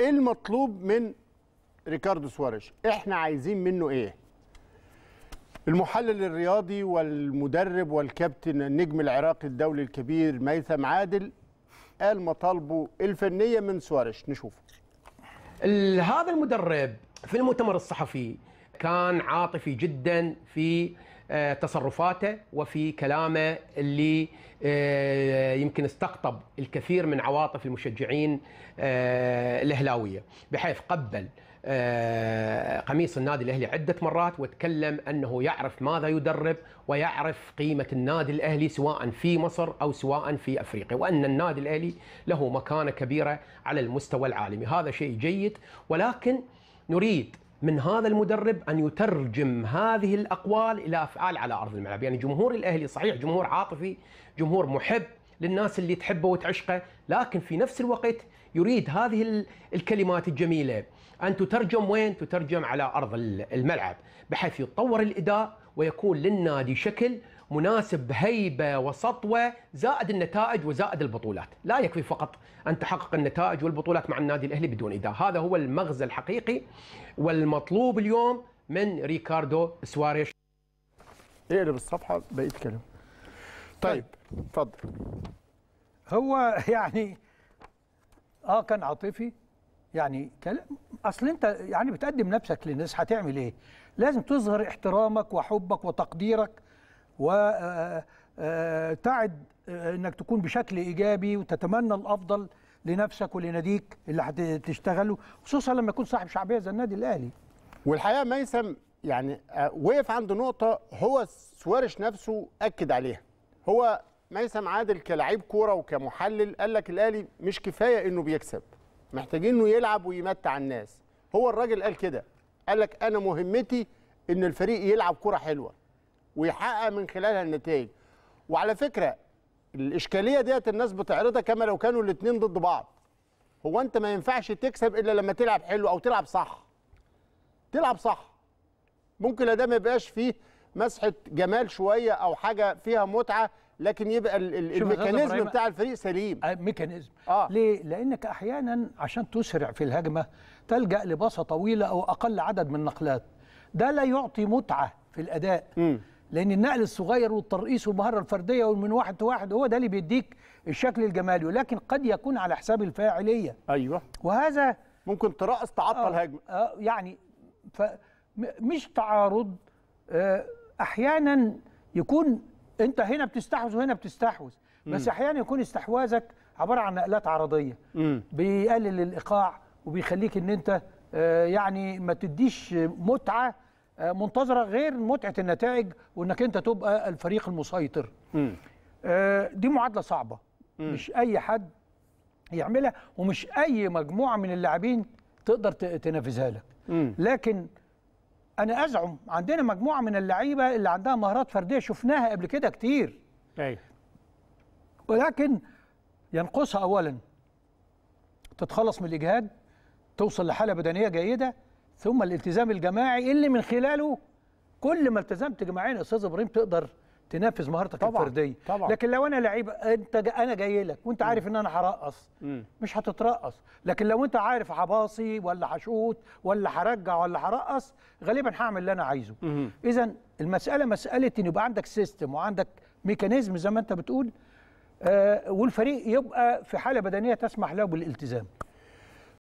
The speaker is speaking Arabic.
ايه المطلوب من ريكاردو سواريش احنا عايزين منه ايه المحلل الرياضي والمدرب والكابتن النجم العراقي الدولي الكبير ميثم عادل قال مطالبه الفنيه من سواريش نشوف هذا المدرب في المؤتمر الصحفي كان عاطفي جدا في آه، تصرفاته وفي كلامه اللي آه، يمكن استقطب الكثير من عواطف المشجعين آه، الاهلاويه بحيث قبل قميص النادي الاهلي عده مرات وتكلم انه يعرف ماذا يدرب ويعرف قيمه النادي الاهلي سواء في مصر او سواء في افريقيا وان النادي الاهلي له مكانه كبيره على المستوى العالمي هذا شيء جيد ولكن نريد من هذا المدرب ان يترجم هذه الاقوال الى افعال على ارض الملعب، يعني جمهور الاهلي صحيح جمهور عاطفي، جمهور محب للناس اللي تحبه وتعشقه، لكن في نفس الوقت يريد هذه الكلمات الجميله ان تترجم وين؟ تترجم على ارض الملعب، بحيث يتطور الاداء ويكون للنادي شكل مناسب هيبة وسطوة زائد النتائج وزائد البطولات لا يكفي فقط أن تحقق النتائج والبطولات مع النادي الأهلي بدون إداء هذا هو المغزى الحقيقي والمطلوب اليوم من ريكاردو سواريش اقلب إيه، الصفحة بقيت كلام طيب اتفضل طيب، هو يعني اه كان عاطفي يعني كلام اصل انت يعني بتقدم نفسك للناس هتعمل ايه؟ لازم تظهر احترامك وحبك وتقديرك وتعد آه، آه، آه، انك تكون بشكل ايجابي وتتمنى الافضل لنفسك ولناديك اللي هتشتغله خصوصا لما يكون صاحب شعبيه زي النادي الاهلي والحقيقه ميسم يعني وقف عند نقطه هو سوارش نفسه اكد عليها هو ميسم عادل كلاعب كوره وكمحلل قال لك الاهلي مش كفايه انه بيكسب محتاجين انه يلعب ويمتع الناس هو الراجل قال كده قال لك انا مهمتي ان الفريق يلعب كوره حلوه ويحقق من خلالها النتائج وعلى فكره الاشكاليه ديت الناس بتعرضها كما لو كانوا الاثنين ضد بعض هو انت ما ينفعش تكسب الا لما تلعب حلو او تلعب صح تلعب صح ممكن ده ما يبقاش فيه مسحه جمال شويه او حاجه فيها متعه لكن يبقى الميكانيزم بتاع الفريق سليم آه، ميكانيزم آه. ليه لانك احيانا عشان تسرع في الهجمه تلجا لباصه طويله او اقل عدد من النقلات ده لا يعطي متعه في الاداء م. لان النقل الصغير والترقيص والمهاره الفرديه ومن واحد لواحد هو ده اللي بيديك الشكل الجمالي ولكن قد يكون على حساب الفاعليه ايوه وهذا ممكن ترقص تعطل آه هجمه آه يعني ف مش تعارض آه احيانا يكون انت هنا بتستحوذ وهنا بتستحوذ بس احيانا يكون استحواذك عباره عن نقلات عرضيه م. بيقلل الايقاع وبيخليك ان انت آه، يعني ما تديش متعه آه، منتظره غير متعه النتائج وانك انت تبقى الفريق المسيطر آه، دي معادله صعبه مش اي حد يعملها ومش اي مجموعه من اللاعبين تقدر تنافسها لك لكن انا ازعم عندنا مجموعه من اللعيبه اللي عندها مهارات فرديه شفناها قبل كده كتير ايوه ولكن ينقصها اولا تتخلص من الاجهاد توصل لحاله بدنيه جيده ثم الالتزام الجماعي اللي من خلاله كل ما التزمت جماعيا يا استاذ ابراهيم تقدر تنفذ مهارتك طبعًا الفرديه طبعًا لكن لو انا لعيب انت جا انا جاي لك وانت عارف ان انا هرقص مش هتترقص لكن لو انت عارف هباصي ولا هشوط ولا هرجع ولا هرقص غالبا هعمل اللي انا عايزه اذا المساله مساله ان يبقى عندك سيستم وعندك ميكانيزم زي ما انت بتقول آه والفريق يبقى في حاله بدنيه تسمح له بالالتزام